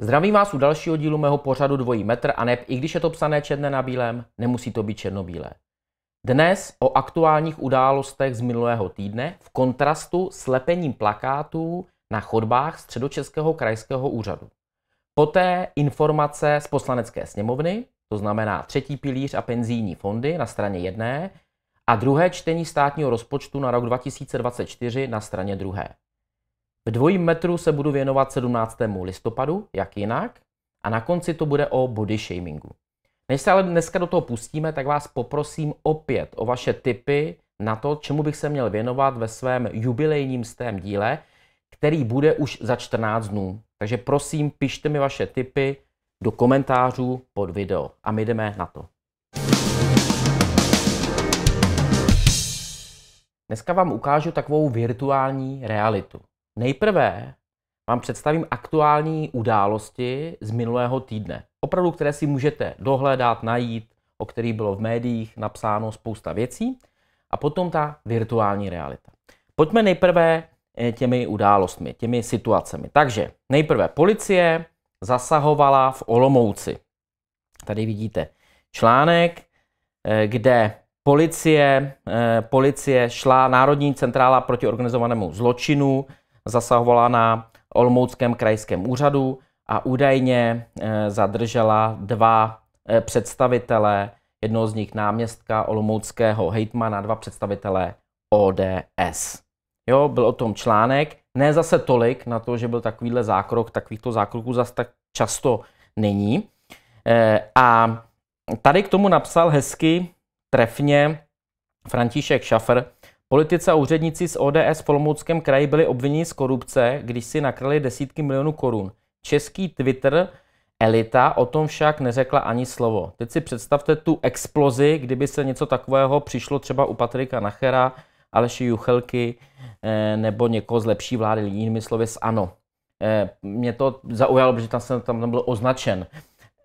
Zdravím vás u dalšího dílu mého pořadu Dvojí metr a neb, i když je to psané černé na bílém, nemusí to být černobílé. Dnes o aktuálních událostech z minulého týdne v kontrastu s lepením plakátů na chodbách Středočeského krajského úřadu. Poté informace z poslanecké sněmovny, to znamená třetí pilíř a penzijní fondy na straně jedné a druhé čtení státního rozpočtu na rok 2024 na straně druhé. V dvojím metru se budu věnovat 17. listopadu, jak jinak, a na konci to bude o body shamingu. Než se ale dneska do toho pustíme, tak vás poprosím opět o vaše tipy na to, čemu bych se měl věnovat ve svém jubilejním stém díle, který bude už za 14 dnů. Takže prosím, pište mi vaše tipy do komentářů pod video a my jdeme na to. Dneska vám ukážu takovou virtuální realitu. Nejprve vám představím aktuální události z minulého týdne. Opravdu, které si můžete dohledat, najít, o který bylo v médiích napsáno spousta věcí. A potom ta virtuální realita. Pojďme nejprve Eh, těmi událostmi, těmi situacemi. Takže nejprve policie zasahovala v Olomouci. Tady vidíte článek, eh, kde policie, eh, policie šla, Národní centrála proti organizovanému zločinu, zasahovala na Olomouckém krajském úřadu a údajně zadržela dva představitele, jednoho z nich náměstka Olomouckého hejtmana, dva představitele ODS. Jo, byl o tom článek, ne zase tolik na to, že byl takovýhle zákrok, takovýchto zákroků zase tak často není. E, a tady k tomu napsal hezky, trefně František Šafr, Politici a úředníci z ODS v Olomouckém kraji byli obviněni z korupce, když si nakrali desítky milionů korun. Český Twitter elita o tom však neřekla ani slovo. Teď si představte tu explozi, kdyby se něco takového přišlo třeba u Patrika Nachera Aleši Juchelky eh, nebo někoho z lepší vlády, jinými slovy s ANO. Eh, mě to zaujalo, protože tam jsem tam byl označen.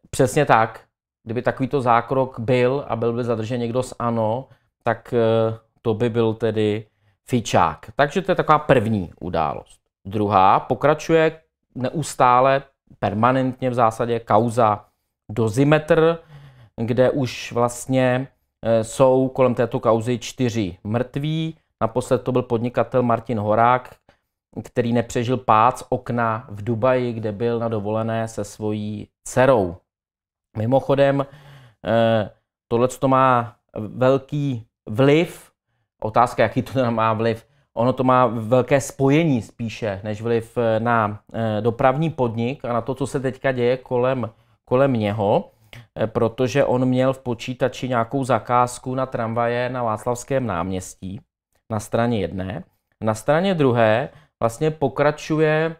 Přesně tak, kdyby takovýto zákrok byl a byl by zadržen někdo s ANO, tak eh, to by byl tedy fičák. Takže to je taková první událost. Druhá pokračuje neustále, permanentně v zásadě kauza dozimetr, kde už vlastně Eh, jsou kolem této kauzy čtyři mrtví. Naposled to byl podnikatel Martin Horák, který nepřežil pád okna v Dubaji, kde byl na dovolené se svojí dcerou. Mimochodem, eh, tohle to má velký vliv. Otázka, jaký to má vliv. Ono to má velké spojení spíše než vliv eh, na dopravní podnik a na to, co se teďka děje kolem, kolem něho. Eh, protože on měl v počítači nějakou zakázku na tramvaje na Václavském náměstí na straně jedné. Na straně druhé vlastně pokračuje,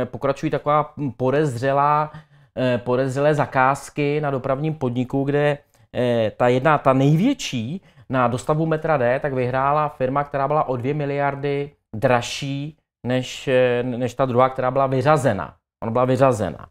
eh, pokračují taková podezřelá, eh, podezřelé zakázky na dopravním podniku, kde ta jedna, ta největší na dostavbu metra D, tak vyhrála firma, která byla o 2 miliardy dražší než, než ta druhá, která byla vyřazena. Ona byla vyřazena.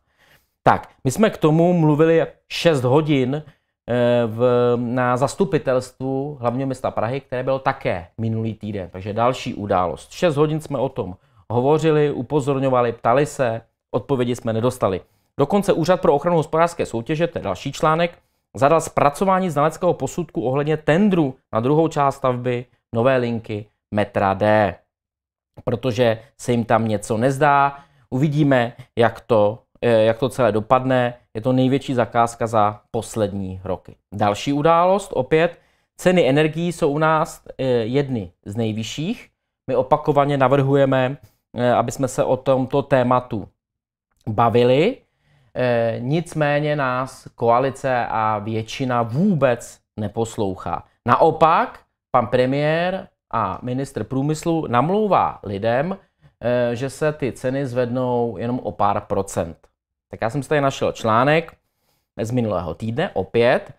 Tak, my jsme k tomu mluvili 6 hodin eh, v, na zastupitelstvu hlavního města Prahy, které bylo také minulý týden, takže další událost. 6 hodin jsme o tom hovořili, upozorňovali, ptali se, odpovědi jsme nedostali. Dokonce Úřad pro ochranu hospodářské soutěže, to je další článek, zadal zpracování znaleckého posudku ohledně tendru na druhou část stavby nové linky metra D, protože se jim tam něco nezdá. Uvidíme, jak to Eh, jak to celé dopadne. Je to největší zakázka za poslední roky. Další událost, opět, ceny energií jsou u nás eh, jedny z nejvyšších. My opakovaně navrhujeme, eh, aby jsme se o tomto tématu bavili. Nicméně nás koalice a většina vůbec neposlouchá. Naopak, pan premiér a ministr průmyslu namlouvá lidem, že se ty ceny zvednou jenom o pár procent. Tak já jsem si tady našel článek z minulého týdne, opět,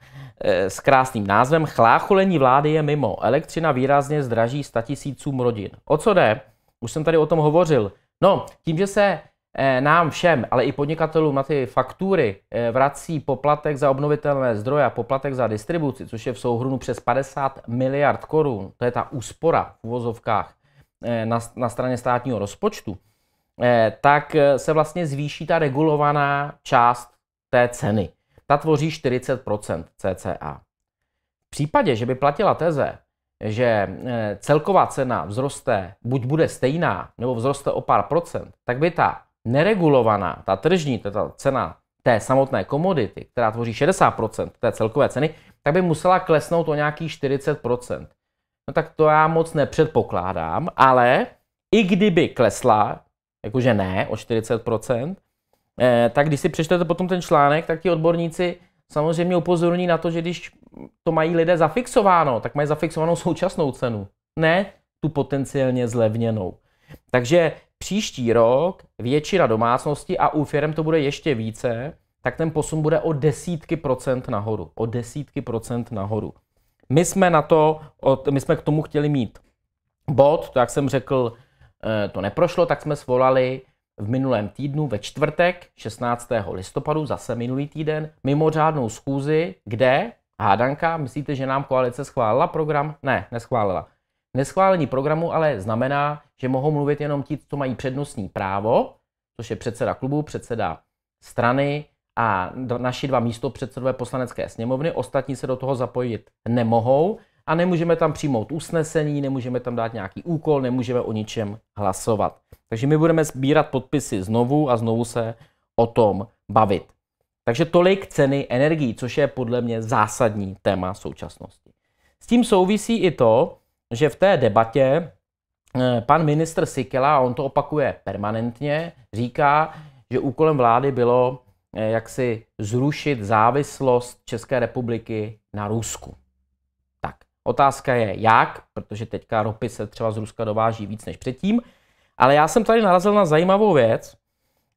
eh, s krásným názvem Chlácholení vlády je mimo. Elektřina výrazně zdraží statisícům rodin. O co jde? Už jsem tady o tom hovořil. No, tím, že se eh, nám všem, ale i podnikatelům na ty faktury eh, vrací poplatek za obnovitelné zdroje a poplatek za distribuci, což je v souhrnu přes 50 miliard korun. To je ta úspora v uvozovkách na, na straně státního rozpočtu. Eh, tak eh, se vlastně zvýší ta regulovaná část té ceny. Ta tvoří 40 CCA. V případě, že by platila teze, že eh, celková cena vzroste, buď bude stejná, nebo vzroste o pár procent, tak by ta neregulovaná, ta tržní, ta cena té samotné komodity, která tvoří 60% té celkové ceny, tak by musela klesnout o nějakých 40%. No tak to já moc nepředpokládám, ale i kdyby klesla jakože ne, o 40%, eh, tak když si přečtete potom ten článek, tak ti odborníci samozřejmě upozorní na to, že když to mají lidé zafixováno, tak mají zafixovanou současnou cenu, ne tu potenciálně zlevněnou. Takže příští rok většina domácnosti a u firm to bude ještě více, tak ten posun bude o desítky procent nahoru. O desítky procent nahoru. My jsme, na to, my jsme k tomu chtěli mít bod, to jak jsem řekl, Eh, to neprošlo, tak jsme svolali v minulém týdnu ve čtvrtek 16. listopadu, zase minulý týden, mimořádnou schůzi, kde hádanka, myslíte, že nám koalice schválila program? Ne, neschválila. Neschválení programu ale znamená, že mohou mluvit jenom ti, co mají přednostní právo, což je předseda klubu, předseda strany a naši dva místo předsedové poslanecké sněmovny. Ostatní se do toho zapojit nemohou a nemůžeme tam přijmout usnesení, nemůžeme tam dát nějaký úkol, nemůžeme o ničem hlasovat. Takže my budeme sbírat podpisy znovu a znovu se o tom bavit. Takže tolik ceny energií, což je podle mě zásadní téma současnosti. S tím souvisí i to, že v té debatě eh, pan ministr Sikela, a on to opakuje permanentně, říká, že úkolem vlády bylo eh, jak si zrušit závislost České republiky na Rusku. Otázka je jak, protože teďka ropy se třeba z Ruska dováží víc než předtím. Ale já jsem tady narazil na zajímavou věc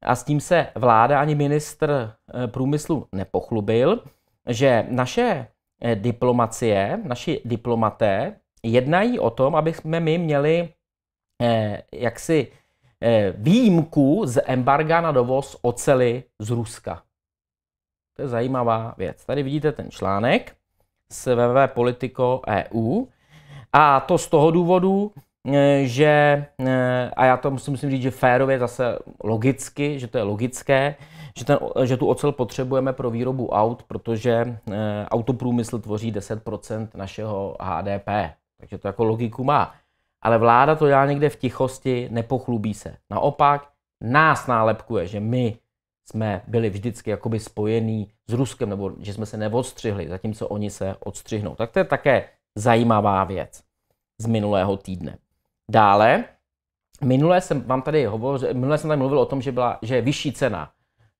a s tím se vláda ani ministr eh, průmyslu nepochlubil, že naše eh, diplomacie, naši diplomaté jednají o tom, aby jsme my měli eh, jaksi výjimku z embarga na dovoz oceli z Ruska. To je zajímavá věc. Tady vidíte ten článek s www.politiko.eu. a to z toho důvodu, e, že, e, a já to musím, musím říct, že férově zase logicky, že to je logické, že, ten, že tu ocel potřebujeme pro výrobu aut, protože e, autoprůmysl tvoří 10% našeho HDP. Takže to jako logiku má. Ale vláda to dělá někde v tichosti, nepochlubí se. Naopak nás nálepkuje, že my jsme byli vždycky jakoby spojení s Ruskem, nebo že jsme se neodstřihli, zatímco oni se odstřihnou. Tak to je také zajímavá věc z minulého týdne. Dále, minule jsem vám tady hovořil, minule jsem tady mluvil o tom, že, byla, že je vyšší cena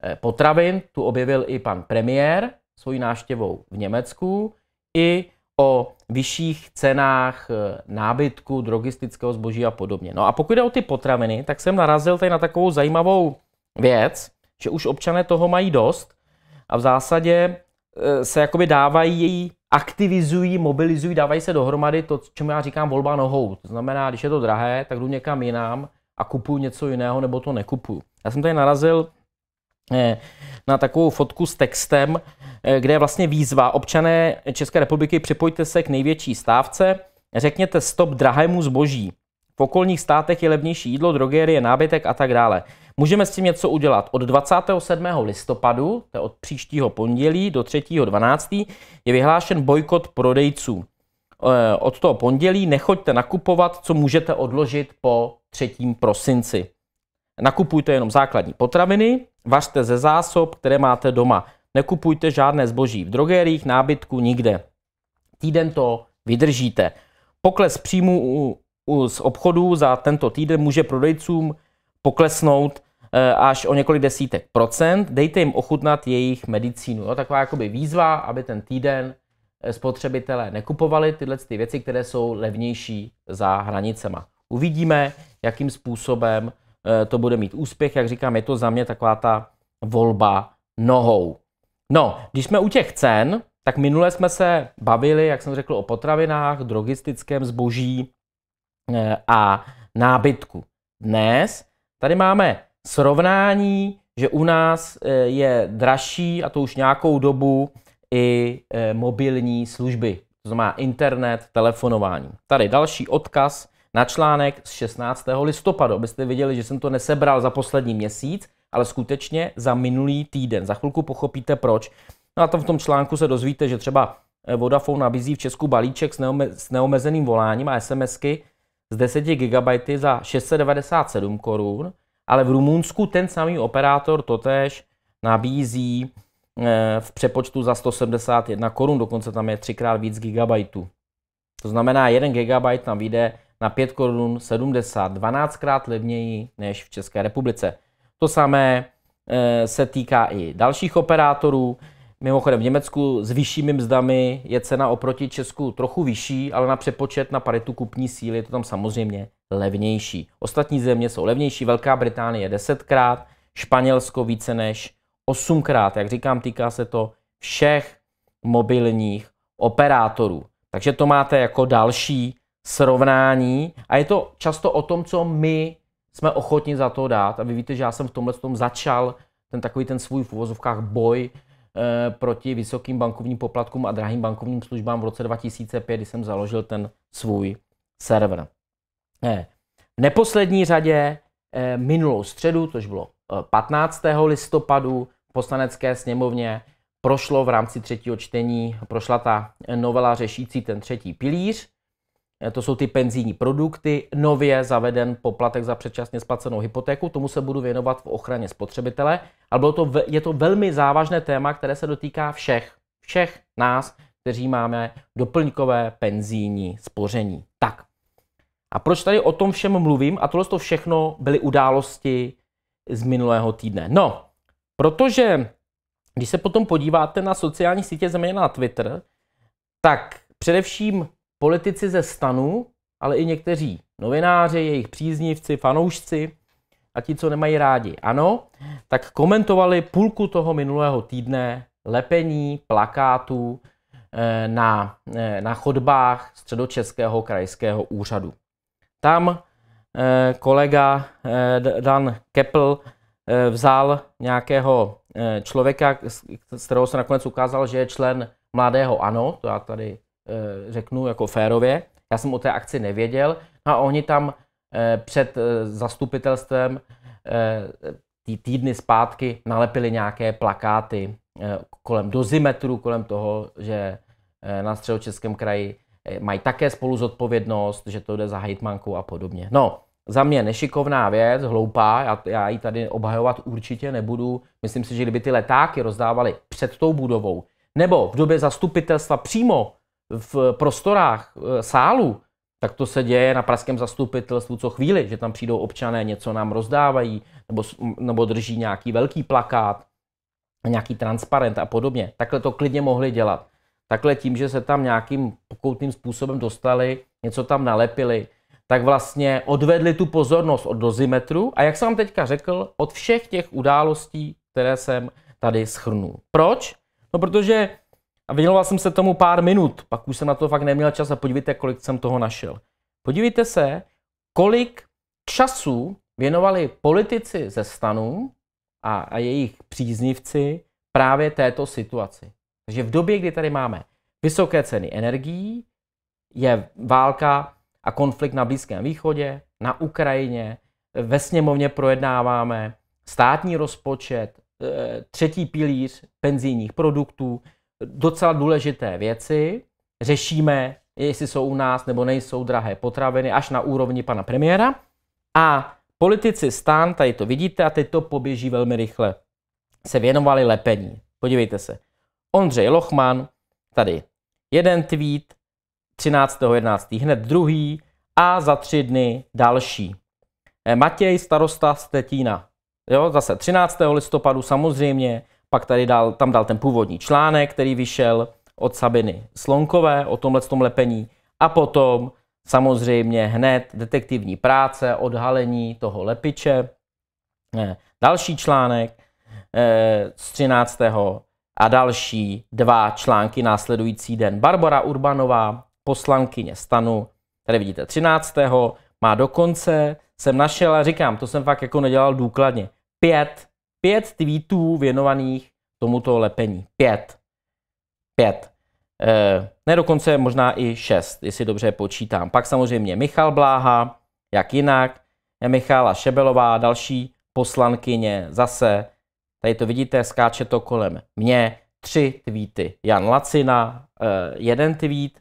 eh, potravin, tu objevil i pan premiér svojí náštěvou v Německu, i o vyšších cenách eh, nábytku, drogistického zboží a podobně. No a pokud jde o ty potraviny, tak jsem narazil tady na takovou zajímavou věc, že už občané toho mají dost a v zásadě e, se jakoby dávají, aktivizují, mobilizují, dávají se dohromady to, čemu já říkám volba nohou. To znamená, když je to drahé, tak jdu někam jinam a kupuju něco jiného nebo to nekupuju. Já jsem tady narazil e, na takovou fotku s textem, e, kde je vlastně výzva občané České republiky připojte se k největší stávce, řekněte stop drahému zboží. V okolních státech je levnější jídlo, drogerie, nábytek a tak dále. Můžeme s tím něco udělat. Od 27. listopadu, to je od příštího pondělí do 3. 12. je vyhlášen bojkot prodejců. Eh, od toho pondělí nechoďte nakupovat, co můžete odložit po 3. prosinci. Nakupujte jenom základní potraviny, vařte ze zásob, které máte doma. Nekupujte žádné zboží v drogériích, nábytku, nikde. Týden to vydržíte. Pokles příjmů z obchodů za tento týden může prodejcům poklesnout Eh, až o několik desítek procent, dejte jim ochutnat jejich medicínu. Jo? No, taková jakoby výzva, aby ten týden eh, spotřebitelé nekupovali tyhle ty věci, které jsou levnější za hranicema. Uvidíme, jakým způsobem eh, to bude mít úspěch. Jak říkám, je to za mě taková ta volba nohou. No, když jsme u těch cen, tak minule jsme se bavili, jak jsem řekl, o potravinách, drogistickém zboží a nábytku. Dnes tady máme srovnání, že u nás eh, je dražší, a to už nějakou dobu, i eh, mobilní služby, to znamená internet, telefonování. Tady další odkaz na článek z 16. listopadu, abyste viděli, že jsem to nesebral za poslední měsíc, ale skutečně za minulý týden. Za chvilku pochopíte proč. No a tam v tom článku se dozvíte, že třeba eh, Vodafone nabízí v Česku balíček s, neome- s neomezeným voláním a SMSky z 10 GB za 697 korun ale v Rumunsku ten samý operátor totéž nabízí eh, v přepočtu za 171 korun, dokonce tam je třikrát víc gigabajtů. To znamená, 1 gigabajt tam vyjde na 5 korun 70, 12 krát levněji než v České republice. To samé eh, se týká i dalších operátorů. Mimochodem v Německu s vyššími mzdami je cena oproti Česku trochu vyšší, ale na přepočet na paritu kupní síly je to tam samozřejmě levnější. Ostatní země jsou levnější, Velká Británie 10krát, Španělsko více než 8krát. Jak říkám, týká se to všech mobilních operátorů. Takže to máte jako další srovnání a je to často o tom, co my jsme ochotni za to dát. A vy víte, že já jsem v tomhle tom začal ten takový ten svůj v uvozovkách boj e, proti vysokým bankovním poplatkům a drahým bankovním službám v roce 2005, kdy jsem založil ten svůj server. V neposlední řadě eh, minulou středu, což bylo 15. Eh, listopadu v poslanecké sněmovně, prošlo v rámci třetího čtení, prošla ta novela řešící ten třetí pilíř. Eh, to jsou ty penzijní produkty, nově zaveden poplatek za předčasně splacenou hypotéku, tomu se budu věnovat v ochraně spotřebitele, ale bylo to, je to velmi závažné téma, které se dotýká všech, všech nás, kteří máme doplňkové penzijní spoření. Tak, a proč tady o tom všem mluvím? A tohle to všechno byly události z minulého týdne. No, protože když se potom podíváte na sociální sítě, zejména na Twitter, tak především politici ze stanu, ale i někteří novináři, jejich příznivci, fanoušci a ti, co nemají rádi, ano, tak komentovali půlku toho minulého týdne lepení plakátů eh, na, eh, na chodbách středočeského krajského úřadu. Tam eh, kolega eh, Dan Keppel eh, vzal nějakého člověka, z kterého se nakonec ukázal, že je člen Mladého ANO, to já tady řeknu jako férově. Já jsem o té akci nevěděl no a oni tam před zastupitelstvem tý týdny zpátky nalepili nějaké plakáty kolem dozimetru, kolem toho, že na středočeském kraji Eh, mají také spolu zodpovědnost, že to jde za hejtmanku a podobně. No, za mě nešikovná věc, hloupá, já, já ji tady obhajovat určitě nebudu. Myslím si, že kdyby ty letáky rozdávali před tou budovou, nebo v době zastupitelstva přímo v prostorách e, sálu, tak to se děje na pražském zastupitelstvu co chvíli, že tam přijdou občané, něco nám rozdávají, nebo, nebo drží nějaký velký plakát, nějaký transparent a podobně. Takhle to klidně mohli dělat takhle tím, že se tam nějakým pokoutným způsobem dostali, něco tam nalepili, tak vlastně odvedli tu pozornost od dozimetru a jak jsem vám teďka řekl, od všech těch událostí, které jsem tady schrnul. Proč? No protože a věnoval jsem se tomu pár minut, pak už jsem na to fakt neměl čas a podívejte, kolik jsem toho našel. Podívejte se, kolik času věnovali politici ze stanu a, a jejich příznivci právě této situaci. Takže v době, kdy tady máme vysoké ceny energií, je válka a konflikt na Blízkém východě, na Ukrajině, ve sněmovně projednáváme státní rozpočet, eh, třetí pilíř penzijních produktů, docela důležité věci. Řešíme, jestli jsou u nás nebo nejsou drahé potraviny, až na úrovni pana premiéra. A politici stán, tady to vidíte, a teď to poběží velmi rychle, se věnovali lepení. Podívejte se. Ondřej Lochman, tady jeden tweet, 13.11. hned druhý a za tři dny další. Eh, Matěj, starosta Stetína. Jo, zase 13. listopadu samozřejmě, pak tady dal, tam dal ten původní článek, který vyšel od Sabiny Slonkové o tomhle tom lepení a potom samozřejmě hned detektivní práce, odhalení toho lepiče, eh, další článek eh, z 13 a další dva články následující den. Barbara Urbanová, poslankyně stanu, tady vidíte 13. má dokonce, jsem našel, a říkám, to jsem fakt jako nedělal důkladně, pět, pět tweetů věnovaných tomuto lepení. Pět. Pět. E, ne dokonce možná i šest, jestli dobře počítám. Pak samozřejmě Michal Bláha, jak jinak, Michála Šebelová, další poslankyně, zase Tady to vidíte, skáče to kolem mě. Tři tweety. Jan Lacina, eh, jeden tweet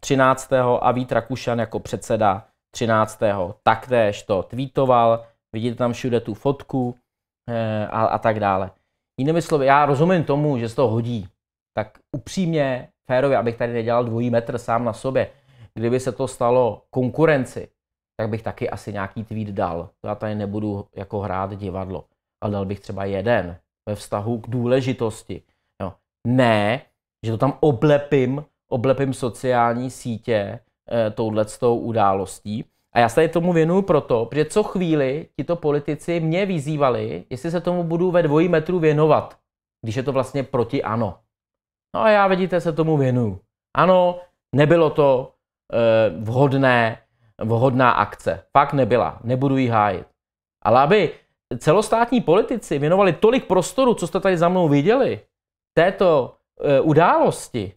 13. a Vít Rakušan jako předseda 13. taktéž to tweetoval. Vidíte tam všude tu fotku eh, a, a tak dále. Jinými slovy, já rozumím tomu, že se to hodí. Tak upřímně, férově, abych tady nedělal dvojí metr sám na sobě, kdyby se to stalo konkurenci, tak bych taky asi nějaký tweet dal. Já tady nebudu jako hrát divadlo, ale dal bych třeba jeden ve vztahu k důležitosti. Jo. Ne, že to tam oblepím, oblepím sociální sítě e, touhletou událostí. A já se tady tomu věnuju proto, protože co chvíli tito politici mě vyzývali, jestli se tomu budu ve dvojí metru věnovat, když je to vlastně proti ano. No a já, vidíte, se tomu věnuju. Ano, nebylo to e, vhodné, vhodná akce. Fakt nebyla, nebudu ji hájit. Ale aby celostátní politici věnovali tolik prostoru, co jste tady za mnou viděli, této e, události,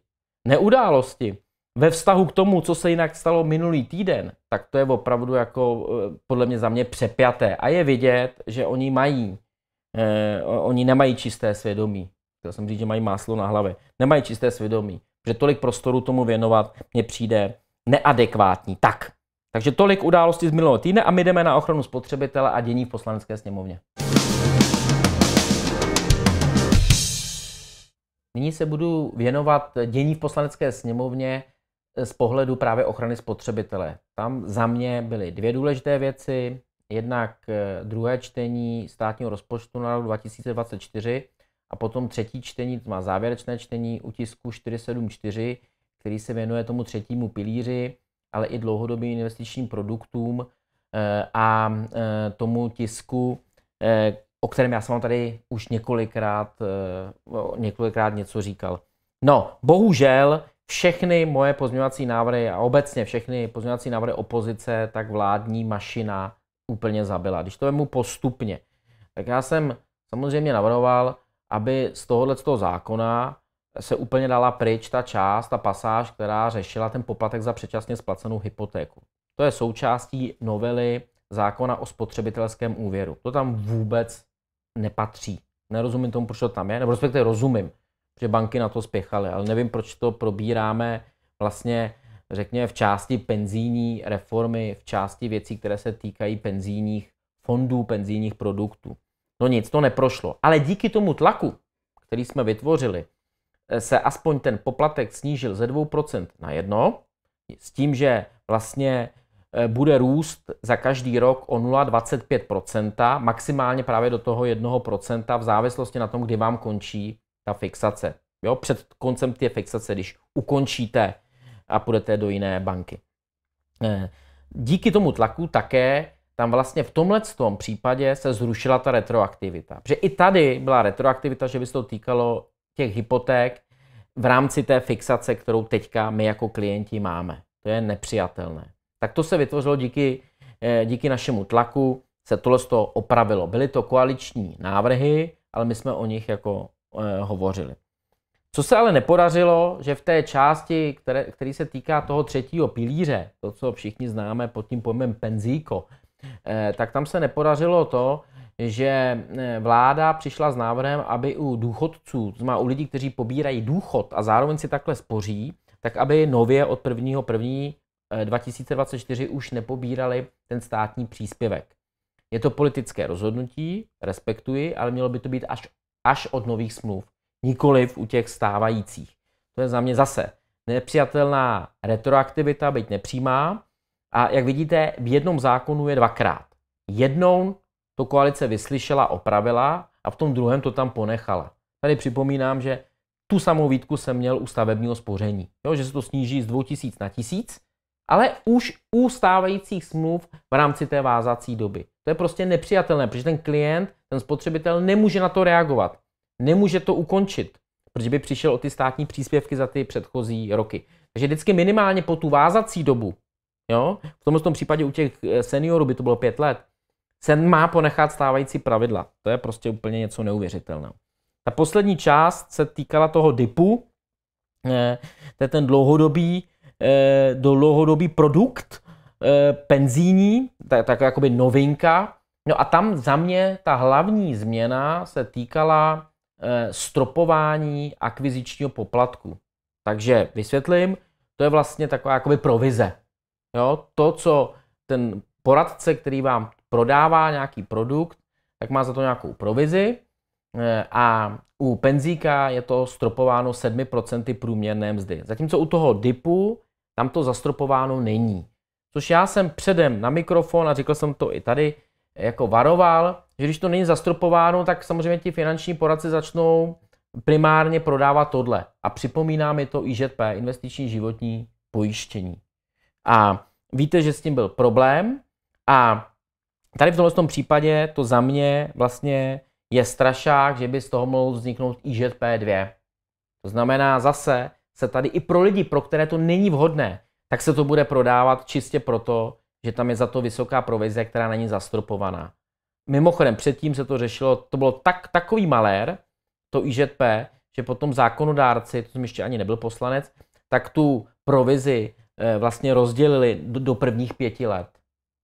neudálosti, ve vztahu k tomu, co se jinak stalo minulý týden, tak to je opravdu jako e, podle mě za mě přepjaté. A je vidět, že oni mají, eh, oni nemají čisté svědomí. Chtěl jsem říct, že mají máslo na hlavě. Nemají čisté svědomí. Že tolik prostoru tomu věnovat mně přijde neadekvátní. Tak, takže tolik událostí z minulého týdne a my jdeme na ochranu spotřebitele a dění v poslanecké sněmovně. Nyní se budu věnovat dění v poslanecké sněmovně z pohledu právě ochrany spotřebitele. Tam za mě byly dvě důležité věci. Jednak eh, druhé čtení státního rozpočtu na rok 2024 a potom třetí čtení, to má závěrečné čtení u tisku 474, který se věnuje tomu třetímu pilíři ale i dlouhodobým investičním produktům eh, a eh, tomu tisku, eh, o kterém já jsem vám tady už několikrát, několikrát něco říkal. No, bohužel všechny moje pozměňovací návrhy a obecně všechny pozměňovací návrhy opozice, tak vládní mašina úplně zabila. Když to vemu postupně, tak já jsem samozřejmě navrhoval, aby z tohohle z toho zákona se úplně dala pryč ta část, ta pasáž, která řešila ten poplatek za předčasně splacenou hypotéku. To je součástí novely zákona o spotřebitelském úvěru. To tam vůbec nepatří. Nerozumím tomu, proč to tam je, nebo respektive rozumím, že banky na to spěchaly, ale nevím, proč to probíráme vlastně, řekněme, v části penzijní reformy, v části věcí, které se týkají penzijních fondů, penzijních produktů. No nic, to neprošlo. Ale díky tomu tlaku, který jsme vytvořili, se aspoň ten poplatek snížil ze 2% na 1, s tím, že vlastně eh, bude růst za každý rok o 0,25%, maximálně právě do toho 1% v závislosti na tom, kdy vám končí ta fixace. Jo, před koncem té fixace, když ukončíte a půjdete do jiné banky. Eh, díky tomu tlaku také tam vlastně v tomhle tom případě se zrušila ta retroaktivita. Protože i tady byla retroaktivita, že by se to týkalo těch hypoték v rámci té fixace, kterou teďka my jako klienti máme. To je nepřijatelné. Tak to se vytvořilo díky, eh, díky našemu tlaku, se tohle z toho opravilo. Byly to koaliční návrhy, ale my jsme o nich jako eh, hovořili. Co se ale nepodařilo, že v té části, které, který se týká toho třetího pilíře, to, co všichni známe pod tím pojmem penzíko, eh, tak tam se nepodařilo to, že eh, vláda přišla s návrhem, aby u důchodců, to znamená u lidí, kteří pobírají důchod a zároveň si takhle spoří, tak aby nově od 1. 1. 2024 už nepobírali ten státní příspěvek. Je to politické rozhodnutí, respektuji, ale mělo by to být až, až od nových smluv, nikoliv u těch stávajících. To je za mě zase nepřijatelná retroaktivita, byť nepřímá. A jak vidíte, v jednom zákonu je dvakrát. Jednou to koalice vyslyšela, opravila a v tom druhém to tam ponechala. Tady připomínám, že tu samou výtku jsem měl u stavebního spoření, jo, že se to sníží z 2000 na 1000, ale už u stávajících smluv v rámci té vázací doby. To je prostě nepřijatelné, protože ten klient, ten spotřebitel nemůže na to reagovat. Nemůže to ukončit, protože by přišel o ty státní příspěvky za ty předchozí roky. Takže vždycky minimálně po tu vázací dobu, jo, v tomto tom případě u těch eh, seniorů by to bylo pět let, se má ponechat stávající pravidla. To je prostě úplně něco neuvěřitelného. Ta poslední část se týkala toho DIPu, eh, to je ten dlouhodobý, eh, dlouhodobý produkt eh, penzíní, tak jakoby novinka. No a tam za mě ta hlavní změna se týkala stropování akvizičního poplatku. Takže vysvětlím, to je vlastně taková jakoby provize. Jo? To, co ten poradce, který vám prodává nějaký produkt, tak má za to nějakou provizi eh, a u penzíka je to stropováno 7% průměrné mzdy. Zatímco u toho dipu tam to zastropováno není. Což já jsem předem na mikrofon a řekl jsem to i tady, jako varoval, že když to není zastropováno, tak samozřejmě ti finanční poradci začnou primárně prodávat tohle. A připomíná mi to IŽP, investiční životní pojištění. A víte, že s tím byl problém a tady v tomhle tom případě to za mě vlastně je strašák, že by z toho mohl vzniknout IŽP2. To znamená zase se tady i pro lidi, pro které to není vhodné, tak se to bude prodávat čistě proto, že tam je za to vysoká provize, která není zastropovaná. Mimochodem, předtím se to řešilo, to bylo tak, takový malér, to IŽP, že potom zákonodárci, to jsem ještě ani nebyl poslanec, tak tu provizi eh, vlastně rozdělili do, do prvních pěti let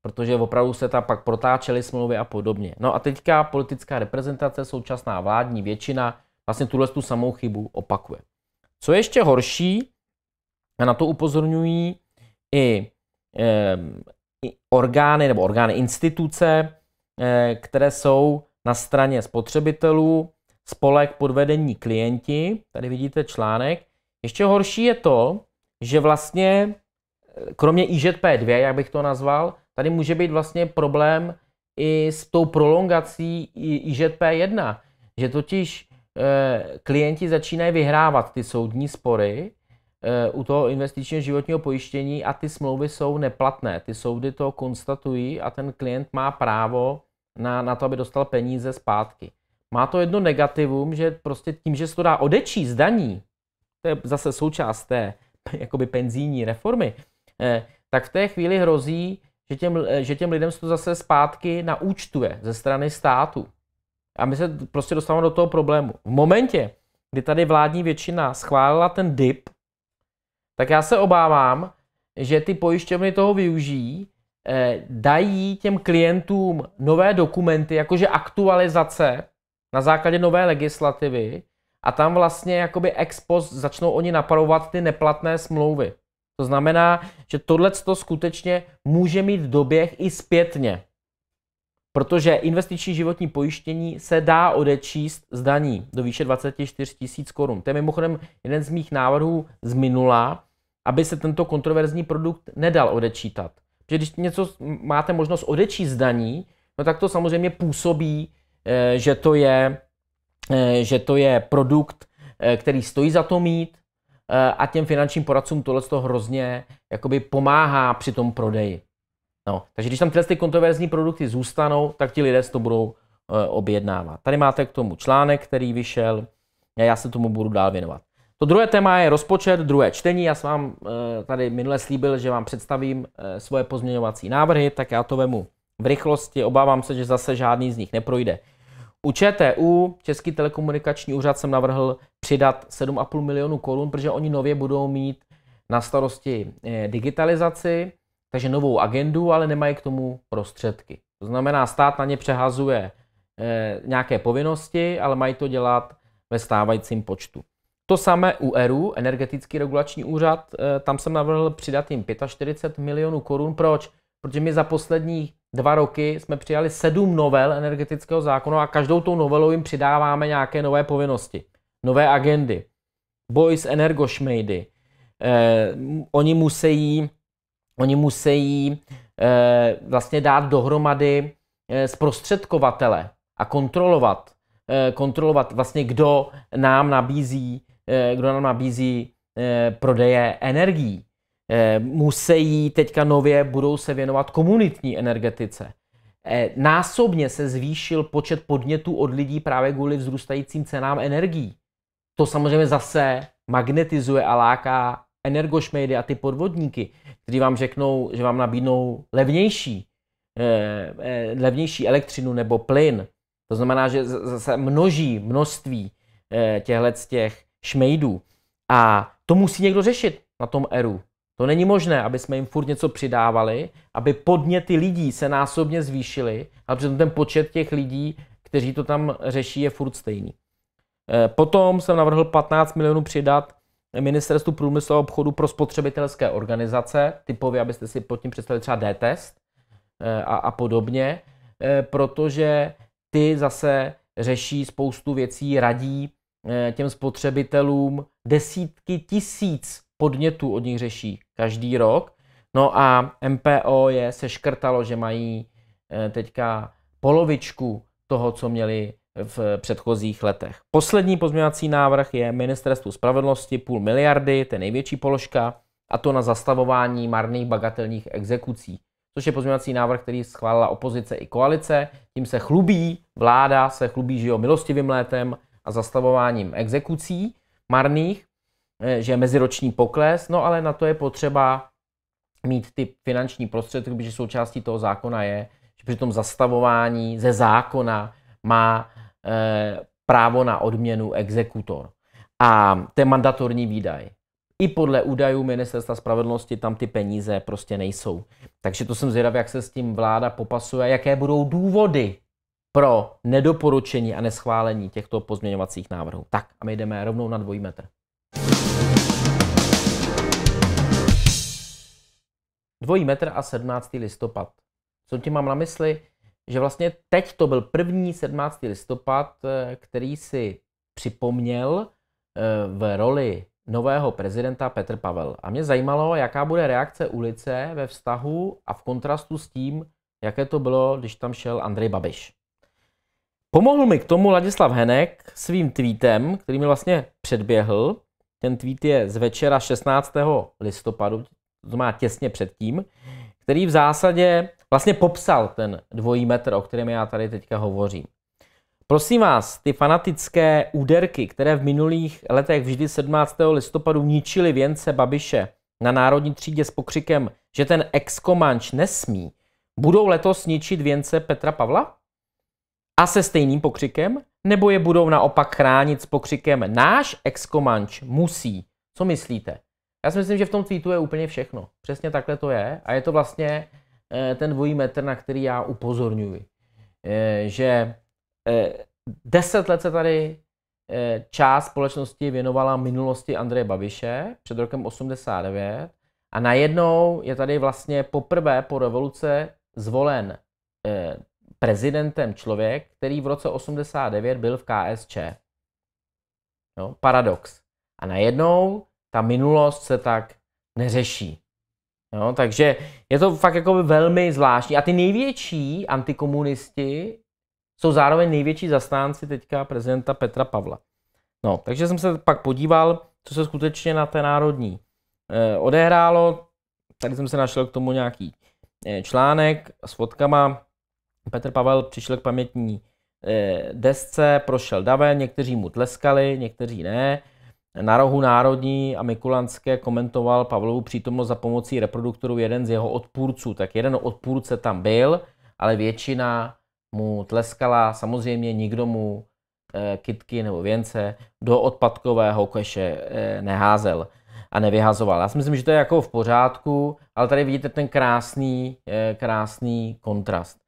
protože opravdu se ta pak protáčely smlouvy a podobně. No a teďka politická reprezentace, současná vládní většina vlastně tuhle tu samou chybu opakuje. Co je ještě horší, a na to upozorňují i, e, i orgány nebo orgány instituce, e, které jsou na straně spotřebitelů, spolek podvedení klienti, tady vidíte článek. Ještě horší je to, že vlastně eh, kromě IŽP2, jak bych to nazval, tady může být vlastně problém i s tou prolongací IŽP1, že totiž e, klienti začínají vyhrávat ty soudní spory e, u toho investičního životního pojištění a ty smlouvy jsou neplatné. Ty soudy to konstatují a ten klient má právo na, na to, aby dostal peníze zpátky. Má to jedno negativum, že prostě tím, že se to dá odečíst zdaní, to je zase součást té jakoby penzijní reformy, eh, tak v té chvíli hrozí, že těm, eh, že těm lidem se to zase zpátky naúčtuje ze strany státu. A my se prostě dostáváme do toho problému. V momentě, kdy tady vládní většina schválila ten DIP, tak já se obávám, že ty pojišťovny toho využijí, eh, dají těm klientům nové dokumenty, jakože aktualizace na základě nové legislativy a tam vlastně jakoby ex post začnou oni napravovat ty neplatné smlouvy. To znamená, že tohle to skutečně může mít doběh i zpětně. Protože investiční životní pojištění se dá odečíst z daní do výše 24 000 korun. To je mimochodem jeden z mých návrhů z minula, aby se tento kontroverzní produkt nedal odečítat. Protože když něco máte možnost odečíst z daní, no tak to samozřejmě působí, eh, že to je, eh, že to je produkt, eh, který stojí za to mít, Eh, a těm finančním poradcům tohle to hrozně jakoby pomáhá při tom prodeji. No, takže když tam tyhle ty kontroverzní produkty zůstanou, tak ti lidé to budou eh, objednávat. Tady máte k tomu článek, který vyšel, a já se tomu budu dál věnovat. To druhé téma je rozpočet, druhé čtení. Já jsem vám eh, tady minule slíbil, že vám představím svoje pozměňovací návrhy, tak já to vemu v rychlosti. Obávám se, že zase žádný z nich neprojde. U ČTU, Český telekomunikační úřad, jsem navrhl přidat 7,5 milionu korun, protože oni nově budou mít na starosti eh, digitalizaci, takže novou agendu, ale nemají k tomu prostředky. To znamená, stát na ně přehazuje eh, nějaké povinnosti, ale mají to dělat ve stávajícím počtu. To samé u ERU, Energetický regulační úřad, eh, tam jsem navrhl přidat jim 45 milionů korun. Proč? Protože my za poslední dva roky jsme přijali sedm novel energetického zákona a každou tou novelou jim přidáváme nějaké nové povinnosti nové agendy, boj s energošmejdy. Eh, oni musí, oni musí eh, vlastně dát dohromady eh, zprostředkovatele a kontrolovat, eh, kontrolovat vlastně, kdo nám nabízí, eh, kdo nám nabízí eh, prodeje energií. Eh, musí teďka nově, budou se věnovat komunitní energetice. Eh, násobně se zvýšil počet podnětů od lidí právě kvůli vzrůstajícím cenám energií to samozřejmě zase magnetizuje a láká energošmejdy a ty podvodníky, kteří vám řeknou, že vám nabídnou levnější, eh, eh, levnější elektřinu nebo plyn. To znamená, že zase množí množství eh, z těch šmejdů. A to musí někdo řešit na tom eru. To není možné, aby jsme jim furt něco přidávali, aby podněty lidí se násobně zvýšily, a přitom ten počet těch lidí, kteří to tam řeší, je furt stejný. Eh, potom jsem navrhl 15 milionů přidat ministerstvu průmyslu a obchodu pro spotřebitelské organizace, typově, abyste si pod tím představili třeba D-test eh, a, a podobně, eh, protože ty zase řeší spoustu věcí, radí těm spotřebitelům desítky tisíc podnětů od nich řeší každý rok. No a MPO je seškrtalo, že mají teďka polovičku toho, co měli v předchozích letech. Poslední pozměňovací návrh je Ministerstvu spravedlnosti půl miliardy, to je největší položka, a to na zastavování marných bagatelních exekucí, což je pozměňovací návrh, který schválila opozice i koalice. Tím se chlubí, vláda se chlubí, že jo, milostivým létem a zastavováním exekucí marných, eh, že je meziroční pokles, no ale na to je potřeba mít ty finanční prostředky, protože součástí toho zákona je, že při tom zastavování ze zákona má Eh, právo na odměnu exekutor. A to je mandatorní výdaj. I podle údajů Ministerstva spravedlnosti tam ty peníze prostě nejsou. Takže to jsem zvědav, jak se s tím vláda popasuje, jaké budou důvody pro nedoporučení a neschválení těchto pozměňovacích návrhů. Tak a my jdeme rovnou na dvojí metr. Dvojí metr a 17. listopad. Co tím mám na mysli? že vlastně teď to byl první 17. listopad, eh, který si připomněl eh, v roli nového prezidenta Petr Pavel. A mě zajímalo, jaká bude reakce ulice ve vztahu a v kontrastu s tím, jaké to bylo, když tam šel Andrej Babiš. Pomohl mi k tomu Ladislav Henek svým tweetem, který mi vlastně předběhl. Ten tweet je z večera 16. listopadu, to má těsně předtím, který v zásadě vlastně popsal ten dvojí metr, o kterém já tady teďka hovořím. Prosím vás, ty fanatické úderky, které v minulých letech vždy 17. listopadu ničili věnce Babiše na národní třídě s pokřikem, že ten ex nesmí, budou letos ničit věnce Petra Pavla? A se stejným pokřikem? Nebo je budou naopak chránit s pokřikem náš ex musí? Co myslíte? Já si myslím, že v tom tweetu je úplně všechno. Přesně takhle to je a je to vlastně Eh, ten dvojí metr, na který já upozorňuji. Eh, že eh, deset let se tady část společnosti věnovala minulosti Andreje Babiše před rokem 89 a najednou je tady vlastně poprvé po revoluce zvolen prezidentem člověk, který v roce 89 byl v KSČ. No, paradox. A najednou ta minulost se tak neřeší. Jo, takže je to fakt jako velmi zvláštní. A ty největší antikomunisti jsou zároveň největší zastánci teďka prezidenta Petra Pavla. No, takže jsem se pak podíval, co se skutečně na té národní eh, odehrálo. Tady jsem se našel k tomu nějaký eh, článek s fotkama. Petr Pavel přišel k pamětní eh, desce, prošel davem, někteří mu tleskali, někteří ne. Na rohu Národní a Mikulanské komentoval Pavlovu přítomnost za pomocí reproduktorů jeden z jeho odpůrců. Tak jeden odpůrce tam byl, ale většina mu tleskala. Samozřejmě nikdo mu eh, kitky nebo věnce do odpadkového koše eh, neházel a nevyhazoval. Já si myslím, že to je jako v pořádku, ale tady vidíte ten krásný, eh, krásný kontrast.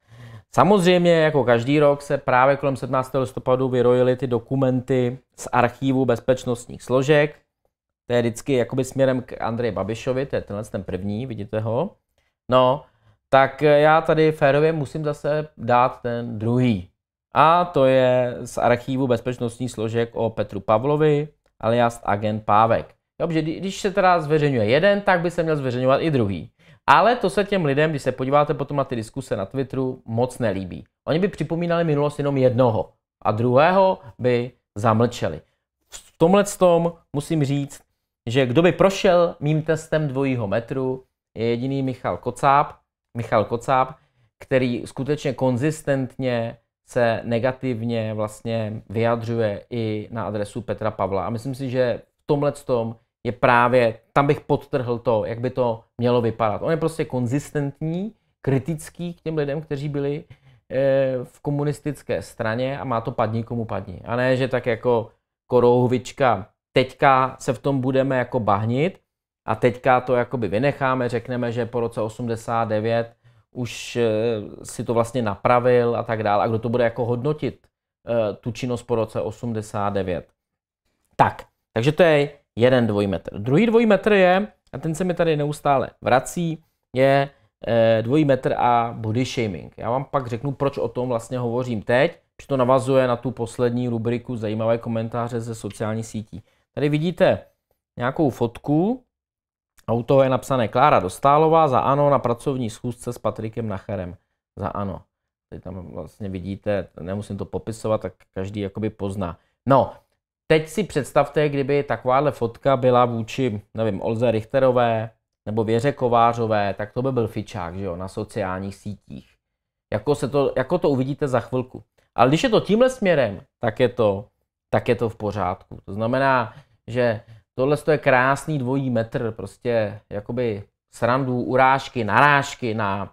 Samozřejmě, jako každý rok, se právě kolem 17. listopadu vyrojily ty dokumenty z archívu bezpečnostních složek. To je vždycky jakoby směrem k Andreji Babišovi, to je tenhle ten první, vidíte ho. No, tak já tady férově musím zase dát ten druhý. A to je z archívu bezpečnostních složek o Petru Pavlovi, alias agent Pávek. Dobře, když se teda zveřejňuje jeden, tak by se měl zveřejňovat i druhý. Ale to se těm lidem, když se podíváte potom na ty diskuse na Twitteru, moc nelíbí. Oni by připomínali minulost jenom jednoho a druhého by zamlčeli. V tomhle tom musím říct, že kdo by prošel mým testem dvojího metru, je jediný Michal Kocáb, Michal Kocáb, který skutečně konzistentně se negativně vlastně vyjadřuje i na adresu Petra Pavla. A myslím si, že v tomhle tom je právě, tam bych podtrhl to, jak by to mělo vypadat. On je prostě konzistentní, kritický k těm lidem, kteří byli eh, v komunistické straně a má to padní komu padní. A ne, že tak jako korouhvička, teďka se v tom budeme jako bahnit a teďka to jakoby vynecháme, řekneme, že po roce 89 už eh, si to vlastně napravil a tak dále. A kdo to bude jako hodnotit eh, tu činnost po roce 89. Tak, takže to je jeden dvojmetr. Druhý dvojmetr je, a ten se mi tady neustále vrací, je eh, dvojí metr a body shaming. Já vám pak řeknu, proč o tom vlastně hovořím teď, protože to navazuje na tu poslední rubriku zajímavé komentáře ze sociální sítí. Tady vidíte nějakou fotku, a u toho je napsané Klára Dostálová za ANO na pracovní schůzce s Patrikem Nacherem. Za ANO. Tady tam vlastně vidíte, nemusím to popisovat, tak každý jakoby pozná. No, Teď si představte, kdyby takováhle fotka byla vůči, nevím, Olze Richterové nebo Věře Kovářové, tak to by byl fičák, že jo, na sociálních sítích. Jako, se to, jako to uvidíte za chvilku. Ale když je to tímhle směrem, tak je to, tak je to v pořádku. To znamená, že tohle je krásný dvojí metr, prostě jakoby srandů, urážky, narážky na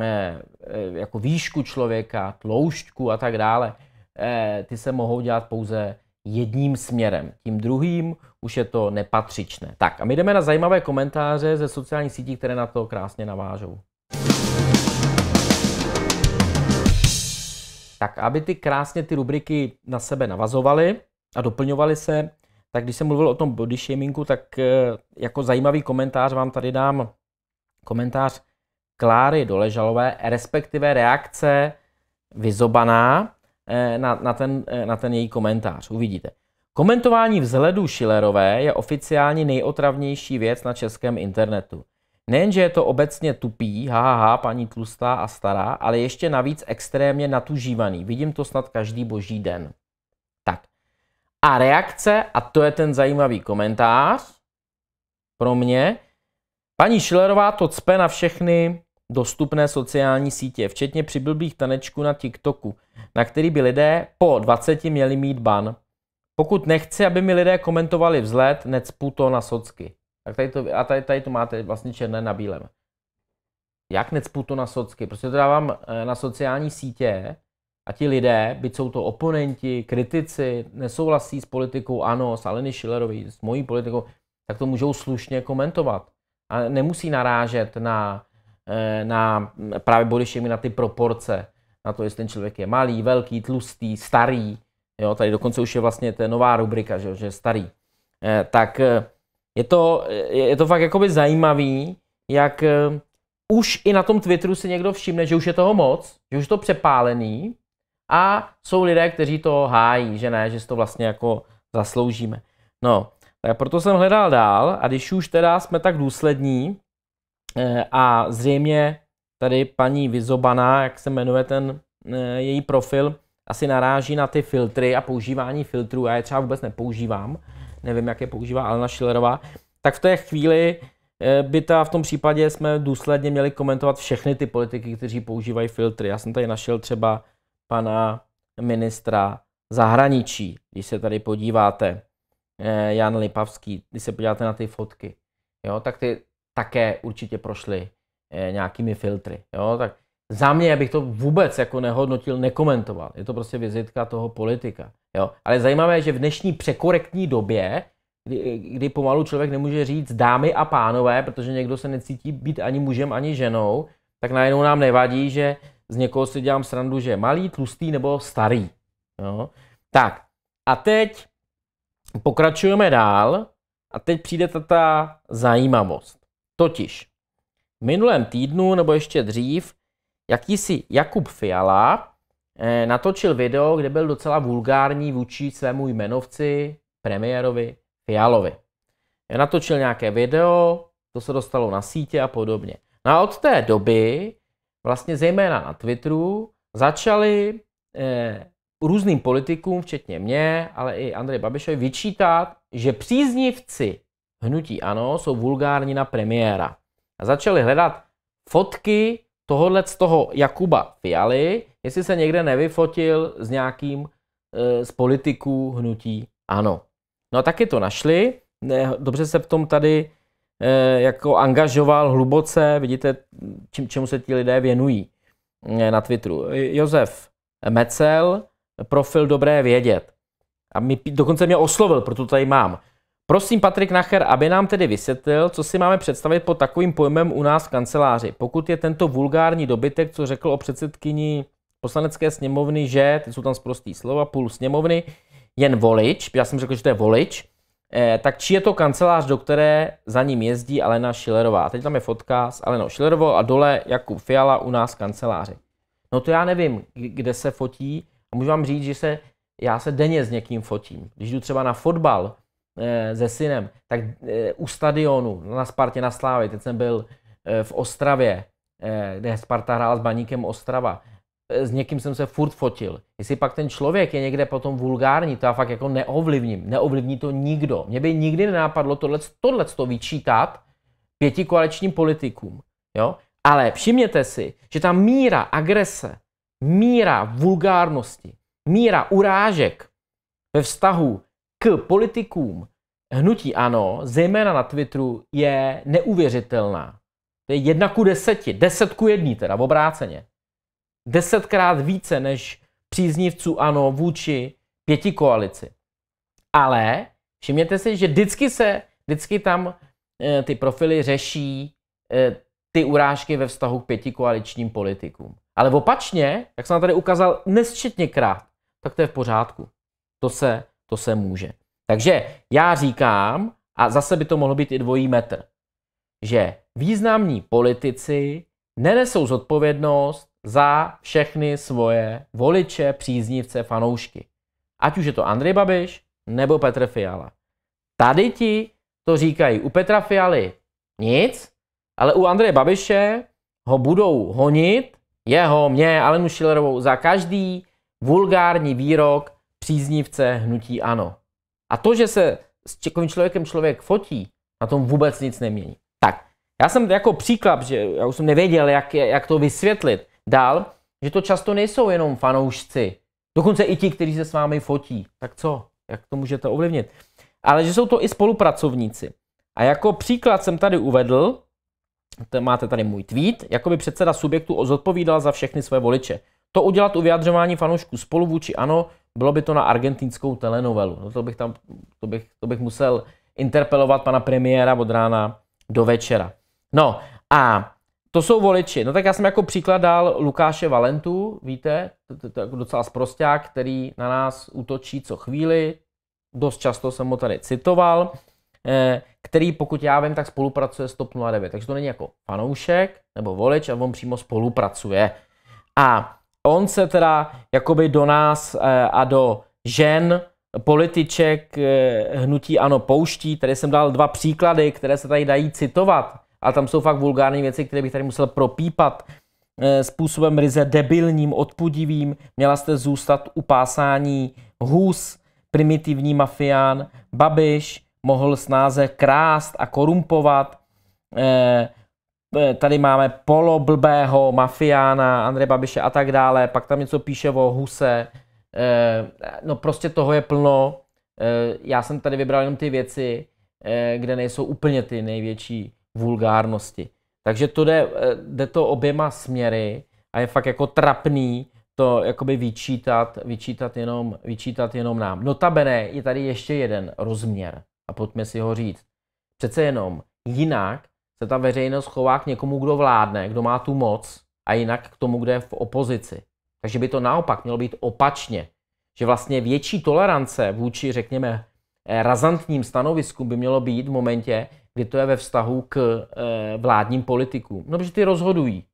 eh, eh, jako výšku člověka, tloušťku a tak dále. Eh, ty se mohou dělat pouze jedním směrem. Tím druhým už je to nepatřičné. Tak a my jdeme na zajímavé komentáře ze sociálních sítí, které na to krásně navážou. Tak aby ty krásně ty rubriky na sebe navazovaly a doplňovaly se, tak když jsem mluvil o tom body shamingu, tak eh, jako zajímavý komentář vám tady dám komentář Kláry Doležalové, respektive reakce Vyzobaná, Eh, na, na, ten, eh, na ten její komentář. Uvidíte. Komentování vzhledu Schillerové je oficiálně nejotravnější věc na českém internetu. Nejenže je to obecně tupý, haha, paní tlustá a stará, ale ještě navíc extrémně natužívaný. Vidím to snad každý boží den. Tak. A reakce, a to je ten zajímavý komentář pro mě. Paní Schillerová to cpe na všechny dostupné sociální sítě, včetně přiblblých tanečků na TikToku, na který by lidé po 20 měli mít ban. Pokud nechci, aby mi lidé komentovali vzhled, necpu to na socky. Tak tady to, a tady, tady to máte vlastně černé na bílém. Jak necpu to na socky? Prostě to dávám eh, na sociální sítě a ti lidé, byť jsou to oponenti, kritici, nesouhlasí s politikou ANO, s Aleny Schillerový, s mojí politikou, tak to můžou slušně komentovat. A nemusí narážet na Eh, na právě body shaming na ty proporce, na to, jestli ten člověk je malý, velký, tlustý, starý, jo, tady dokonce už je vlastně ta nová rubrika, že, že starý, eh, tak eh, je to, je to fakt jakoby zajímavý, jak už i na tom Twitteru si někdo všimne, že už je toho moc, že už je to přepálený a jsou lidé, kteří to hájí, že ne, že si to vlastně jako zasloužíme. No, tak proto jsem hledal dál a když už teda jsme tak důslední, Eh, a zřejmě tady paní Vizobaná, jak se jmenuje ten eh, její profil, asi naráží na ty filtry a používání filtrů. Já je třeba vůbec nepoužívám, nevím, jak je používá Alena Schillerová. Tak v té chvíli eh, by ta v tom případě jsme důsledně měli komentovat všechny ty politiky, kteří používají filtry. Já jsem tady našel třeba pana ministra zahraničí, když se tady podíváte, Jan Lipavský, když se podíváte na ty fotky, jo, tak ty také určitě prošly eh, nějakými filtry. Jo? Tak za mě, bych to vůbec jako nehodnotil, nekomentoval. Je to prostě vizitka toho politika. Jo? Ale zajímavé je, že v dnešní překorektní době, kdy, kdy pomalu člověk nemůže říct dámy a pánové, protože někdo se necítí být ani mužem, ani ženou, tak najednou nám nevadí, že z někoho si dělám srandu, že je malý, tlustý nebo starý. Jo? Tak a teď pokračujeme dál a teď přijde ta zajímavost. Totiž v minulém týdnu nebo ještě dřív jakýsi Jakub Fiala eh, natočil video, kde byl docela vulgární vůči svému jmenovci, premiérovi Fialovi. Eh, natočil nějaké video, to se dostalo na sítě a podobně. No a od té doby, vlastně zejména na Twitteru, začali eh, různým politikům, včetně mě, ale i Andrej Babišovi, vyčítat, že příznivci hnutí ANO jsou vulgární na premiéra. A začali hledat fotky tohohle z toho Jakuba Fialy, jestli se někde nevyfotil s nějakým e, z politiků hnutí ANO. No a taky to našli, ne, dobře se v tom tady e, jako angažoval hluboce, vidíte, čím, čemu se ti lidé věnují e, na Twitteru. E, Josef Mecel, profil Dobré vědět. A mi dokonce mě oslovil, proto tady mám. Prosím Patrik Nacher, aby nám tedy vysvětlil, co si máme představit pod takovým pojmem u nás v kanceláři. Pokud je tento vulgární dobytek, co řekl o předsedkyni poslanecké sněmovny, že, ty jsou tam zprostý slova, půl sněmovny, jen volič, já jsem řekl, že to je volič, eh, tak či je to kancelář, do které za ním jezdí Alena Šilerová. Teď tam je fotka s Alenou Šilerovou a dole Jakub Fiala u nás v kanceláři. No to já nevím, kde se fotí a můžu vám říct, že se, já se denně s někým fotím. Když jdu třeba na fotbal, Eh, se synem, tak eh, u stadionu na Spartě na Slávě, teď jsem byl eh, v Ostravě, kde Sparta hrála s Baníkem Ostrava, s někým jsem se furt fotil. Jestli pak ten člověk je někde potom vulgární, to já fakt jako neovlivním. Neovlivní to nikdo. Mě by nikdy nenápadlo tohle, tohle to vyčítat pěti koaličním politikům. Jo? Ale všimněte si, že ta míra agrese, míra vulgárnosti, míra urážek ve vztahu k politikům hnutí ano, zejména na Twitteru, je neuvěřitelná. To je jedna ku deseti, deset ku jedný teda, obráceně. Desetkrát více než příznivců ano vůči pěti koalici. Ale všimněte si, že vždycky se, vždycky tam e, ty profily řeší e, ty urážky ve vztahu k pěti koaličním politikům. Ale opačně, jak jsem tady ukázal nesčetněkrát, tak to je v pořádku. To se to se může. Takže já říkám, a zase by to mohlo být i dvojí metr, že významní politici nenesou zodpovědnost za všechny svoje voliče, příznivce, fanoušky. Ať už je to Andrej Babiš nebo Petr Fiala. Tady ti to říkají u Petra Fialy nic, ale u Andreje Babiše ho budou honit, jeho, mě, Alenu Šilerovou, za každý vulgární výrok příznivce hnutí ano. A to, že se s takovým člověkem člověk fotí, na tom vůbec nic nemění. Tak, já jsem jako příklad, že já už jsem nevěděl, jak, jak to vysvětlit, dal, že to často nejsou jenom fanoušci, dokonce i ti, kteří se s vámi fotí. Tak co? Jak to můžete ovlivnit? Ale že jsou to i spolupracovníci. A jako příklad jsem tady uvedl, máte tady můj tweet, jako by předseda subjektu zodpovídal za všechny své voliče. To udělat u vyjadřování fanoušků spolu vůči ano, bylo by to na argentinskou telenovelu. No to bych tam, to bych, to bych musel interpelovat pana premiéra od rána do večera. No a to jsou voliči. No tak já jsem jako příklad dal Lukáše Valentu, víte, to je jako docela sprosták, který na nás útočí co chvíli, dost často jsem ho tady citoval, eh, který, pokud já vím, tak spolupracuje s TOP 09. Takže to není jako fanoušek nebo volič, a on přímo spolupracuje. A On se teda jakoby do nás eh, a do žen, političek, eh, hnutí ano pouští. Tady jsem dal dva příklady, které se tady dají citovat, a tam jsou fakt vulgární věci, které bych tady musel propípat eh, způsobem ryze debilním, odpudivým. Měla jste zůstat u pásání hus, primitivní mafián, babiš, mohl snáze krást a korumpovat. Eh, tady máme poloblbého mafiána, Andrej Babiše a tak dále, pak tam něco píše o Huse, eh, no prostě toho je plno, eh, já jsem tady vybral jenom ty věci, kde nejsou úplně ty největší vulgárnosti. Takže to jde, jde to oběma směry a je fakt jako trapný to jakoby vyčítat, vyčítat jenom, vyčítat jenom nám. Notabene je tady ještě jeden rozměr a pojďme si ho říct. Přece jenom jinak se ta veřejnost chová k někomu, kdo vládne, kdo má tu moc a jinak k tomu, kdo je v opozici. Takže by to naopak mělo být opačně. Že vlastně větší tolerance vůči, řekněme, eh, razantním stanoviskům by mělo být v momentě, kdy to je ve vztahu k eh, vládním politikům. No, protože ty rozhodují.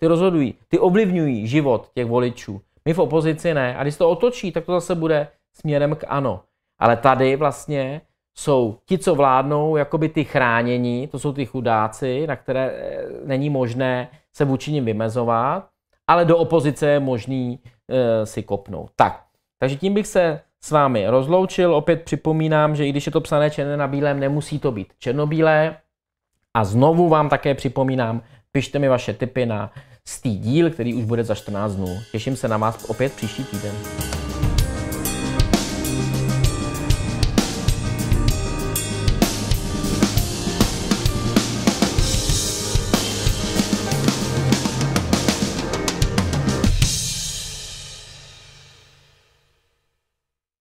Ty rozhodují, ty ovlivňují život těch voličů. My v opozici ne. A když to otočí, tak to zase bude směrem k ano. Ale tady vlastně jsou ti, co vládnou, jakoby ty chránění, to jsou ty chudáci, na které eh, není možné se vůči nim vymezovat, ale do opozice je možný e, si kopnout. Tak, takže tím bych se s vámi rozloučil. Opět připomínám, že i když je to psané černé na bílém, nemusí to být černobílé. A znovu vám také připomínám, pište mi vaše tipy na stý díl, který už bude za 14 dnů. Těším se na vás opět příští týden.